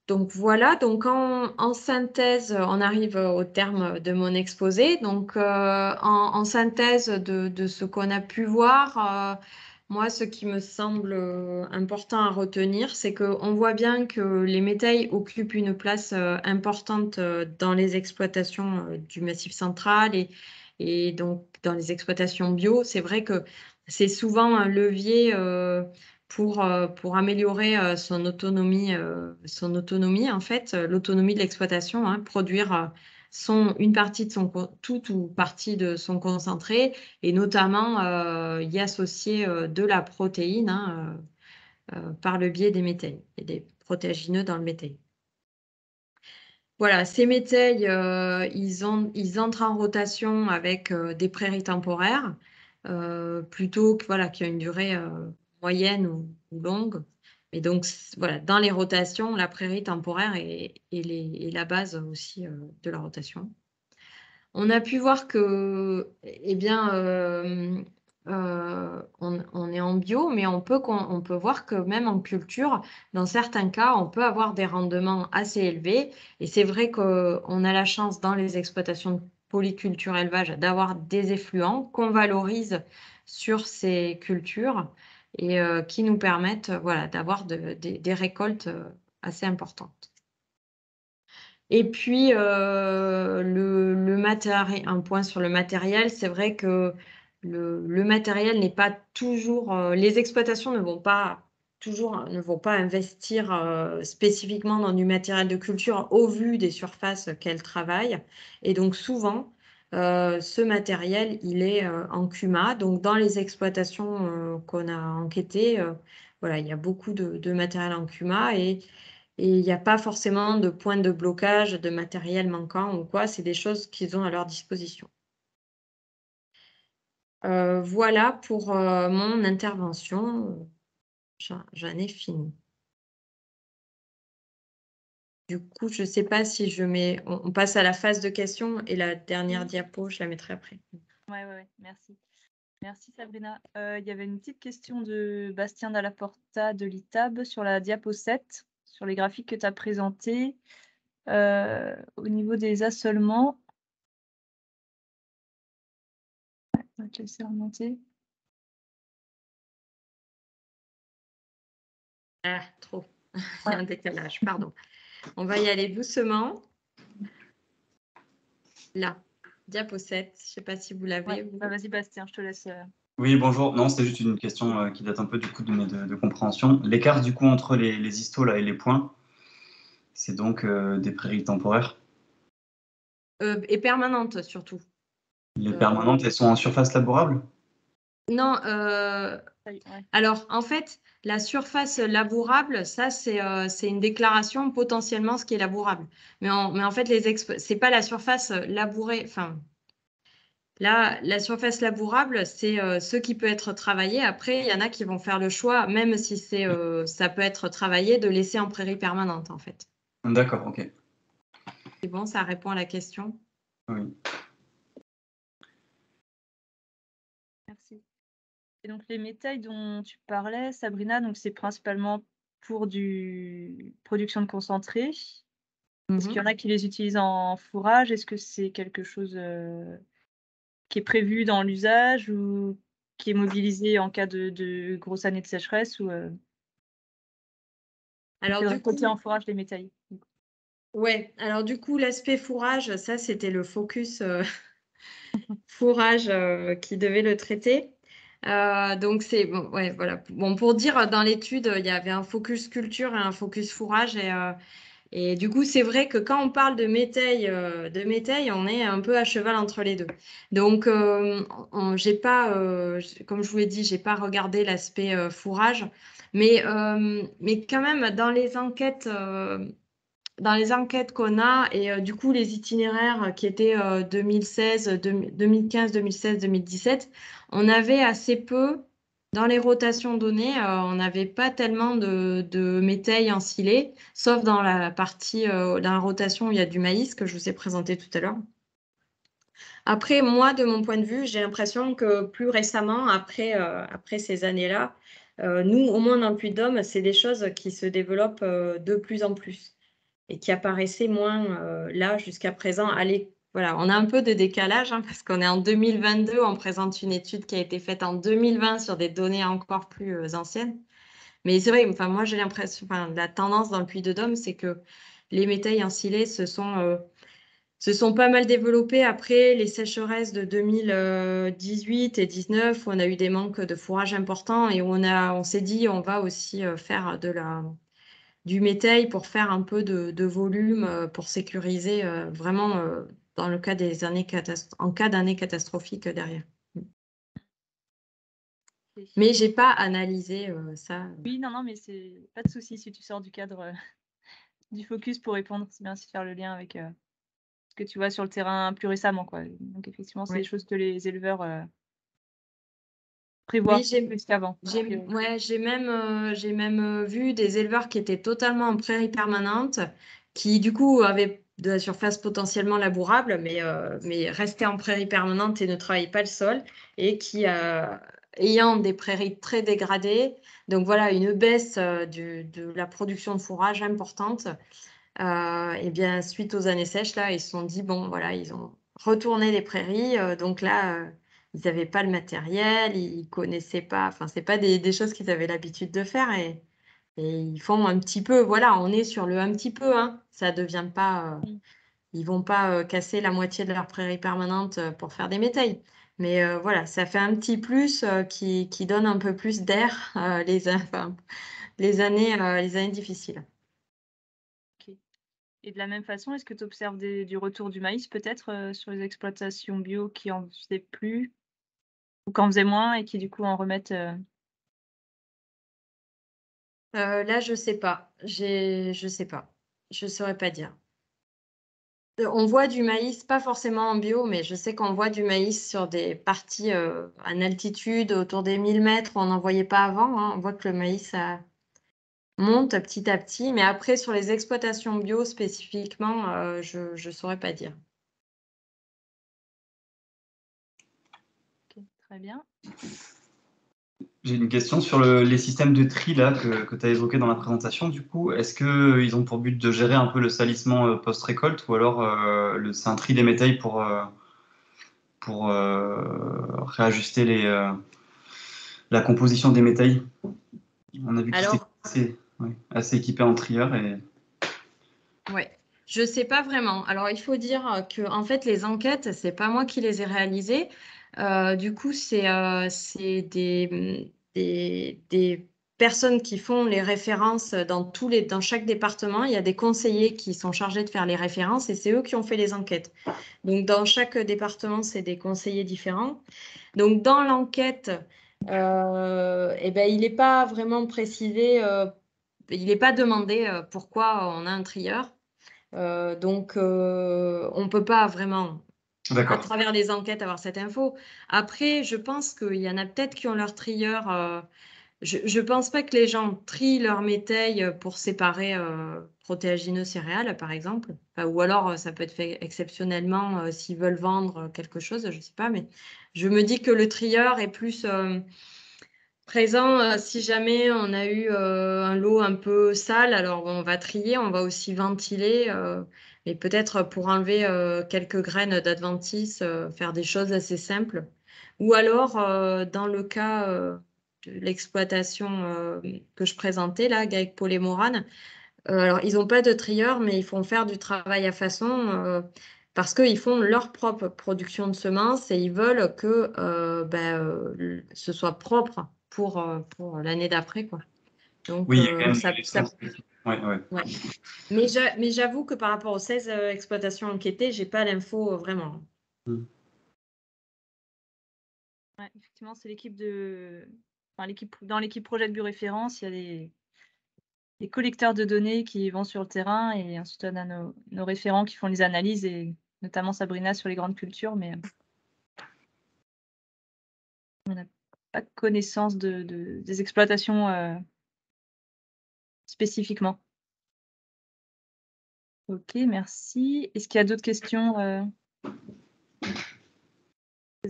donc, voilà, donc en, synthèse, on arrive au terme de mon exposé. Donc euh, en, synthèse de ce qu'on a pu voir, moi, ce qui me semble euh, important à retenir, c'est qu'on voit bien que les métailles occupent une place euh, importante euh, dans les exploitations du Massif central et, donc dans les exploitations bio. C'est vrai que c'est souvent un levier pour, améliorer son autonomie, son autonomie en fait, l'autonomie de l'exploitation, hein, produire sont une partie de son tout ou partie de son concentré et notamment euh, y associer euh, de la protéine hein, euh, par le biais des métailles et des protéagineux dans le métail. Voilà, ces métailles, ils, entrent en rotation avec des prairies temporaires, plutôt que, voilà, qui une durée moyenne ou longue, et donc, voilà, dans les rotations, la prairie temporaire est, la base aussi euh, de la rotation. On a pu voir que, eh bien, euh, euh, on, est en bio, mais on peut, on peut voir que même en culture, dans certains cas, on peut avoir des rendements assez élevés. Et c'est vrai qu'on a la chance dans les exploitations de polyculture élevage d'avoir des effluents qu'on valorise sur ces cultures et euh, qui nous permettent euh, voilà, d'avoir des récoltes euh, assez importantes. Et puis, le, matériel, un point sur le matériel, c'est vrai que le, matériel n'est pas toujours, les exploitations ne vont pas toujours, ne vont pas investir spécifiquement dans du matériel de culture au vu des surfaces qu'elles travaillent. Et donc souvent, euh, ce matériel, il est euh, en CUMA. Donc, dans les exploitations euh, qu'on a enquêtées, voilà, il y a beaucoup de, matériel en CUMA et, et il n'y a pas forcément de point de blocage de matériel manquant ou quoi. C'est des choses qu'ils ont à leur disposition. voilà pour mon intervention. J'en ai fini. Du coup, je ne sais pas si je mets. On, passe à la phase de questions et la dernière diapo, je la mettrai après. Oui, oui, merci. Merci Sabrina. Euh, il y avait une petite question de Bastien Dallaporta de l'ITAB sur la diapo 7, sur les graphiques que tu as présentés. Euh, au niveau des assolements, on va te laisser remonter. Ah, trop. c'est <laughs> Un décalage, pardon. On va y aller doucement. Là, diapo Je ne sais pas si vous l'avez. Bah, vas-y, Bastien, je te laisse. Euh, oui, bonjour. Non, c'est juste une question euh, qui date un peu du coup de, mes de compréhension. L'écart du coup entre les, les et les points, c'est donc euh, des prairies temporaires Et permanentes surtout. Les permanentes, elles sont en surface laborable non, euh, alors en fait, la surface labourable, ça euh, c'est une déclaration potentiellement ce qui est labourable. Mais en, fait, ce n'est pas la surface labourée, enfin, Là, la surface labourable, c'est euh, ce qui peut être travaillé. Après, il y en a qui vont faire le choix, même si ça peut être travaillé, de laisser en prairie permanente, en fait. D'accord, ok. C'est bon, ça répond à la question Oui. donc les métailles dont tu parlais, Sabrina, donc c'est principalement pour du production de concentré. Est-ce mhm. qu'il y en a qui les utilisent en fourrage Est-ce que c'est quelque chose euh, qui est prévu dans l'usage ou qui est mobilisé en cas de, de grosse année de sécheresse ou euh, Alors du côté en fourrage les métailles. Ouais. Alors du coup l'aspect fourrage, ça c'était le focus euh, <laughs> fourrage qui devait le traiter. Euh, donc c'est bon, ouais, voilà. Bon, pour dire, euh, dans l'étude, euh, il y avait un focus culture et un focus fourrage et et du coup, c'est vrai que quand on parle de métaille, de on est un peu à cheval entre les deux. Donc, j'ai pas, comme je vous l'ai dit, j'ai pas regardé l'aspect fourrage, mais, mais quand même, dans les enquêtes dans les enquêtes qu'on a, et euh, du coup, les itinéraires qui étaient 2016, 2015, 2016, 2017, on avait assez peu, dans les rotations données, euh, on n'avait pas tellement de, de métailles en sauf dans la partie, euh, dans rotation où il y a du maïs que je vous ai présenté tout à l'heure. Après, moi, de mon point de vue, j'ai l'impression que plus récemment, après, après ces années-là, nous, au moins dans le Puy-de-Dôme, c'est des choses qui se développent de plus en plus et qui apparaissait moins euh, là jusqu'à présent. Allez, voilà, on a un peu de décalage hein, parce qu'on est en 2022, on présente une étude qui a été faite en 2020 sur des données encore plus euh, anciennes. Mais c'est vrai, enfin, moi j'ai l'impression, enfin, la tendance dans le puits de Dôme, c'est que les métailles en silé se sont, euh, se sont pas mal développées après les sécheresses de 2018 et 2019 où on a eu des manques de fourrage importants et où on, a, on s'est dit on va aussi faire de la, du métail pour faire un peu de, volume, euh, pour sécuriser euh, vraiment euh, dans le cas des années en cas d'année catastrophique derrière. Mais j'ai pas analysé ça. Oui, non, non, mais c'est pas de souci si tu sors du cadre du focus pour répondre. C'est bien si faire le lien avec ce que tu vois sur le terrain plus récemment, quoi. Donc effectivement, c'est des choses que les éleveurs oui, qu'avant. J'ai même, euh, j'ai même euh, vu des éleveurs qui étaient totalement en prairie permanente, qui du coup avaient de la surface potentiellement labourable, mais, euh, mais restaient en prairie permanente et ne travaillaient pas le sol, et qui, ayant des prairies très dégradées, donc voilà, une baisse de la production de fourrage importante, et bien suite aux années sèches, là, ils se sont dit, bon, voilà, ils ont retourné les prairies, donc là ils n'avaient pas le matériel, ils ne connaissaient pas, enfin, n'est pas des, choses qu'ils avaient l'habitude de faire et, ils font un petit peu, voilà, on est sur le un petit peu, hein. Ça ne devient pas, euh, ils vont pas euh, casser la moitié de leur prairie permanente euh, pour faire des métailles. Mais voilà, ça fait un petit plus qui, donne un peu plus d'air <laughs> les, années, difficiles. Et de la même façon, est-ce que tu observes du retour du maïs peut-être sur les exploitations bio qui en faisaient plus ou qu'en moins et qui du coup en remettent euh, euh, Là, je sais pas. Je sais pas. Je saurais pas dire. Euh, on voit du maïs, pas forcément en bio, mais je sais qu'on voit du maïs sur des parties à en altitude, autour des 1000 mètres, on n'en voyait pas avant. Hein. On voit que le maïs ça monte petit à petit, mais après sur les exploitations bio spécifiquement, je ne saurais pas dire. Très bien. J'ai une question sur les systèmes de tri là, que, tu as évoqué dans la présentation. Du coup, est-ce qu'ils euh, ont pour but de gérer un peu le salissement euh, post-récolte ou alors euh, c'est un tri des métailles pour, pour réajuster les, la composition des métailles On a vu que c'était assez, équipé en trieur. Et... Oui, je ne sais pas vraiment. Alors, il faut dire que en fait, les enquêtes, c'est pas moi qui les ai réalisées. Euh, du coup, c'est euh, mmh, des, personnes qui font les références dans, tous les, dans chaque département. Il y a des conseillers qui sont chargés de faire les références et c'est eux qui ont fait les enquêtes. Donc, dans chaque département, c'est des conseillers différents. Donc, dans l'enquête, euh, eh ben, il n'est pas vraiment précisé, euh, il n'est pas demandé pourquoi on a un trieur. donc, on ne peut pas vraiment à travers les enquêtes, avoir cette info. Après, je pense qu'il y en a peut-être qui ont leur trieur. Euh, je ne pense pas que les gens trient leur métaille pour séparer euh, protéagineux céréales, par exemple. ou alors, euh, ça peut être fait exceptionnellement s'ils veulent vendre quelque chose, je ne sais pas. Mais je me dis que le trieur est plus présent si jamais on a eu un lot un peu sale. Alors on va trier, on va aussi ventiler. Et peut-être pour enlever euh, quelques graines d'Adventis, euh, faire des choses assez simples. Ou alors, euh, dans le cas de l'exploitation que je présentais, là, avec Paul et Morane, alors ils n'ont pas de trieur, mais ils font faire du travail à façon parce qu'ils font leur propre production de semences et ils veulent que ben, ce soit propre pour, pour l'année d'après. quoi oui, euh, ça, ça... Mais j'avoue que par rapport aux 16 euh, exploitations enquêtées, je n'ai pas l'info euh, vraiment. Hmm. effectivement, c'est l'équipe de. l'équipe dans l'équipe projet de bioréférence, il y a des... collecteurs de données qui vont sur le terrain et ensuite on a nos, référents qui font les analyses et notamment Sabrina sur les grandes cultures, mais on n'a pas connaissance de, des exploitations spécifiquement. Ok, merci. Est-ce qu'il y a d'autres questions euh,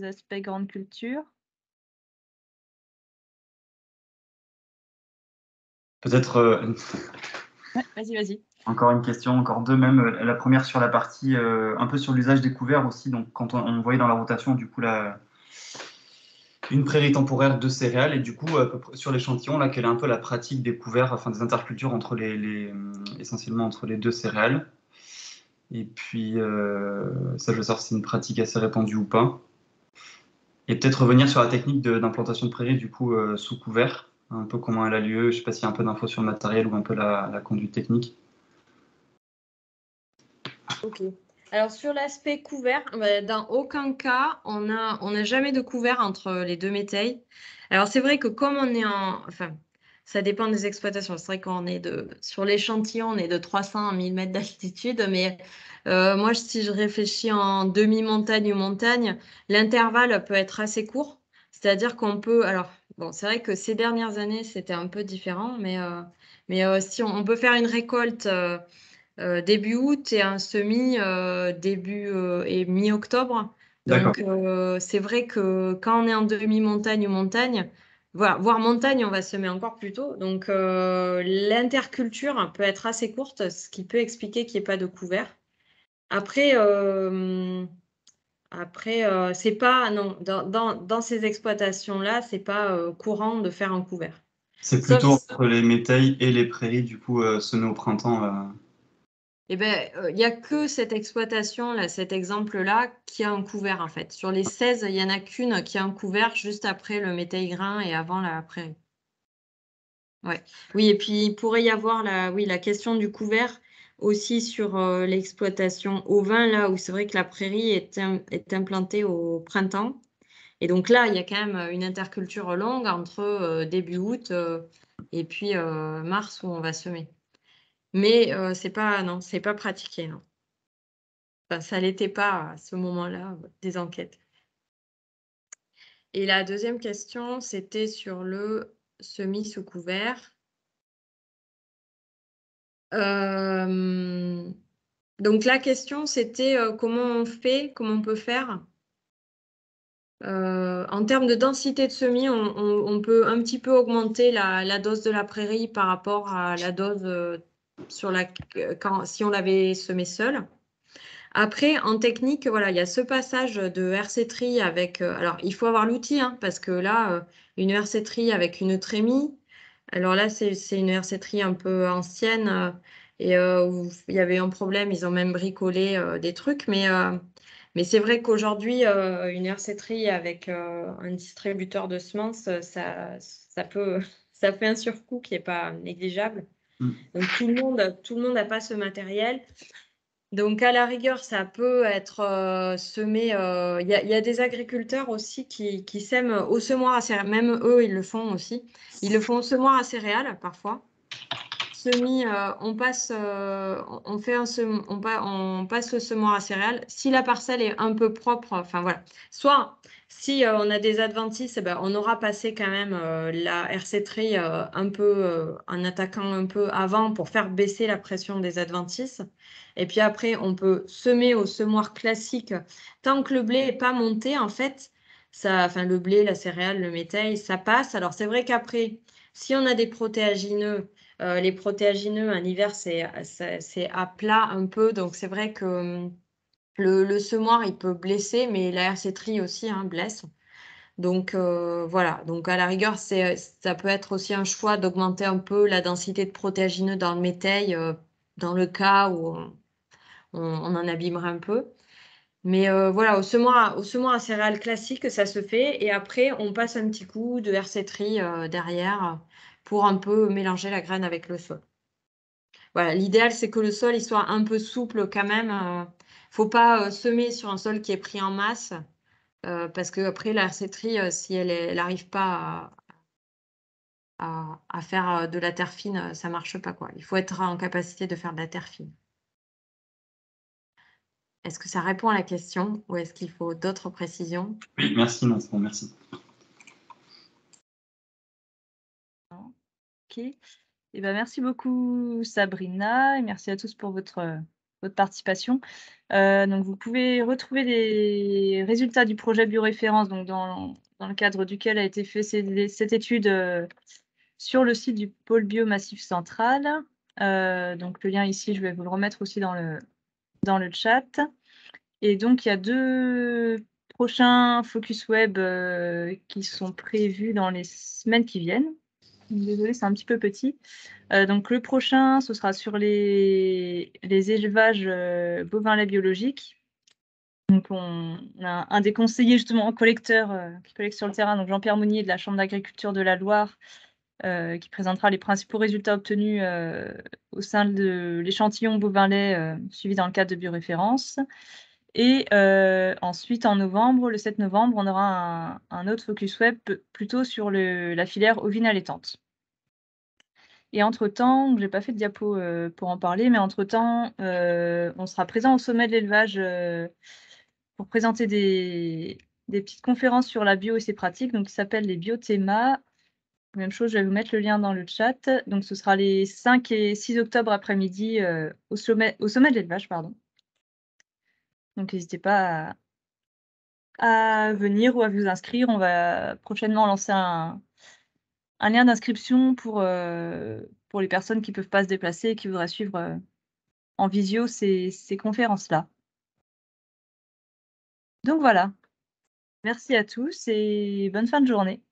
aspects grande culture Peut-être. Euh, <laughs> vas-y, vas-y. Encore une question, encore deux même. La première sur la partie, euh, un peu sur l'usage découvert aussi. Donc, quand on, on voyait dans la rotation, du coup, la, une prairie temporaire de céréales. Et du coup, sur l'échantillon, là, quelle est un peu la pratique des couverts, enfin des intercultures entre les, euh, essentiellement entre les deux céréales. Et puis, euh, ça, je veux savoir si c'est une pratique assez répandue ou pas. Et peut-être revenir sur la technique d'implantation de, prairie du coup, euh, sous couvert, un peu comment elle a lieu. Je ne sais pas s'il y a un peu d'infos sur le matériel ou un peu la, conduite technique. Ok. Alors sur l'aspect couvert, bah, dans aucun cas, on n'a on a jamais de couvert entre les deux métailles. Alors c'est vrai que comme on est en... Enfin, ça dépend des exploitations. C'est vrai qu'on est de... Sur l'échantillon, on est de 300 à 1000 mètres d'altitude, mais euh, moi, si je réfléchis en demi-montagne ou montagne, l'intervalle peut être assez court. C'est-à-dire qu'on peut... Alors, bon, c'est vrai que ces dernières années, c'était un peu différent, mais, euh, mais euh, si on, peut faire une récolte... Euh, début août et un semi euh, début euh, et mi-octobre. Donc c'est vrai que quand on est en demi-montagne ou montagne, voire montagne, on va semer encore plus tôt. Donc l'interculture peut être assez courte, ce qui peut expliquer qu'il n'y ait pas de couvert. Après, après, c'est pas non dans, ces exploitations là, c'est pas courant de faire un couvert. C'est plutôt entre les métailles et les prairies du coup ce n'est au printemps eh ben, euh, il y n'y a que cette exploitation, là, cet exemple-là, qui a un couvert, en fait. Sur les 16, il n'y en a qu'une qui a un couvert juste après le métail-grain et avant la prairie. Oui, et puis il pourrait y avoir la, oui, la question du couvert aussi sur euh, l'exploitation au vin, là où c'est vrai que la prairie est, implantée au printemps. Et donc là, il y a quand même une interculture longue entre euh, début août et puis mars où on va semer. Mais euh, c'est pas non, c'est pas pratiqué non. Enfin, ça l'était pas à ce moment-là des enquêtes. Et la deuxième question, c'était sur le semi sous couvert. Euh, donc la question, c'était euh, comment on fait, comment on peut faire. Euh, en termes de densité de semis, on, peut un petit peu augmenter la, la, dose de la prairie par rapport à la dose sur si on l'avait semé seul. Après, en technique, voilà, il y a ce passage de RC avec. Euh, alors, il faut avoir l'outil, hein, parce que là, euh, une RC avec une trémie. Alors là, c'est une RC un peu ancienne euh, et où il y avait un problème. Ils ont même bricolé des trucs, mais c'est vrai qu'aujourd'hui, une RC avec un distributeur de semences, ça, ça peut, <laughs> ça fait un surcoût qui n'est pas négligeable. Mm. Donc tout le monde, tout le monde n'a pas ce matériel. Donc à la rigueur, ça peut être euh, semé. Il euh, y, a des agriculteurs aussi qui, qui sèment au semoir à céréales. Même eux, ils le font aussi. Ils le font au semoir à céréales parfois. Semis, euh, on passe, on fait un on, passe le semoir à céréales. Si la parcelle est un peu propre, enfin voilà, soit si euh, on a des adventices, eh ben, on aura passé quand même euh, la RC 3 euh, un peu en attaquant un peu avant pour faire baisser la pression des adventices. Et puis après, on peut semer au semoir classique. Tant que le blé n'est pas monté, en fait, ça, enfin, le blé, la céréale, le métail, ça passe. Alors c'est vrai qu'après, si on a des protéagineux, les protéagineux en hiver, c'est à plat un peu. Donc c'est vrai que hum, le, semoir, il peut blesser, mais la hercétrie aussi hein, blesse. Donc euh, voilà, donc à la rigueur, ça peut être aussi un choix d'augmenter un peu la densité de protéagineux dans le métail, euh, dans le cas où on, en abîmerait un peu. Mais euh, voilà, au semoir, au semoir à céréales classique, ça se fait. Et après, on passe un petit coup de hercétrie derrière pour un peu mélanger la graine avec le sol. Voilà, l'idéal, c'est que le sol il soit un peu souple quand même ne faut pas euh, semer sur un sol qui est pris en masse, euh, parce qu'après, la sétrie, euh, si elle n'arrive pas à, faire de la terre fine, ça ne marche pas quoi. Il faut être en capacité de faire de la terre fine. Est-ce que ça répond à la question ou est-ce qu'il faut d'autres précisions Oui, merci bon, merci. Ok. Eh ben, merci beaucoup Sabrina et merci à tous pour votre, votre participation. Euh, donc vous pouvez retrouver les résultats du projet bioréférence dans, le cadre duquel a été faite cette étude euh, sur le site du pôle biomassif Central. Euh, donc le lien ici, je vais vous le remettre aussi dans le, dans le chat. Et donc il y a deux prochains focus web qui sont prévus dans les semaines qui viennent. Désolée, c'est un petit peu petit. Euh, donc le prochain, ce sera sur les, les élevages euh, bovins lait biologiques. Donc on, a un des conseillers justement collecteur euh, qui collecte sur le terrain, donc Jean-Pierre Monnier de la Chambre d'agriculture de la Loire, qui présentera les principaux résultats obtenus au sein de l'échantillon bovin lait suivi dans le cadre de bioréférence. Et euh, ensuite, en novembre, le 7 novembre, on aura un, autre focus web plutôt sur la filière ovine allaitante. Et entre-temps, je n'ai pas fait de diapo euh, pour en parler, mais entre-temps, euh, on sera présent au sommet de l'élevage pour présenter des, petites conférences sur la bio et ses pratiques, donc qui s'appellent les biothémas. Même chose, je vais vous mettre le lien dans le chat. Donc ce sera les 5 et 6 octobre après-midi au, sommet, au sommet de l'élevage, pardon. Donc n'hésitez pas à, venir ou à vous inscrire. On va prochainement lancer un, lien d'inscription pour, euh, pour les personnes qui ne peuvent pas se déplacer et qui voudraient suivre euh, en visio ces conférences-là. Donc voilà. Merci à tous et bonne fin de journée.